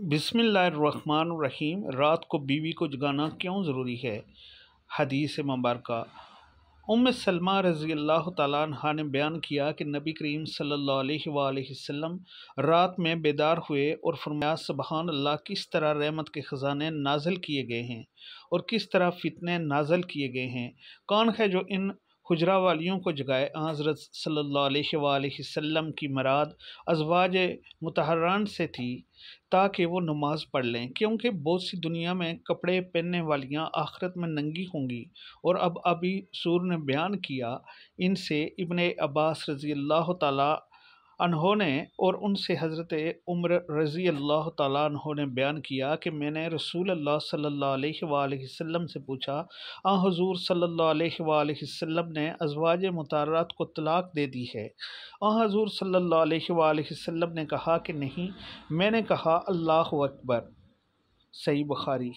रहीम रात को बीवी को जगाना क्यों ज़रूरी है हदीस मुबारक उम सलमा रज़ी अल्लाह तह ने बयान किया कि नबी करीम सल्ला वसम रात में बेदार हुए और फरमाया सुबहान अल्लाह किस तरह रहमत के ख़जाने नाजल किए गए हैं और किस तरह फितने नाजल किए गए हैं कौन है जो इन हजरा वालियों को जगाए हज़रत सल्ला वसम की मराद अजवाज मतहरान से थी ताकि वो नमाज़ पढ़ लें क्योंकि बहुत सी दुनिया में कपड़े पहनने वालियाँ आखरत में नंगी होंगी और अब अभी सूर ने बयान किया इनसे इबन अब्बास रज़ी अल्लाह ताली उन्होंने और उनसे हज़रत उम्र रज़ी अल्लाह तह ने बयान किया कि मैंने रसूल अल्लाह सल्लल्लाहु अलैहि वसल्लम से पूछा आ हाँ हजूर सल्लल्लाहु अलैहि वसल्लम ने अजवाज मुतारत को तलाक दे दी है आ हाँ हजूर सल्लल्लाहु अलैहि वसल्लम ने कहा कि नहीं मैंने कहा अल्लाह अकबर सही बुखारी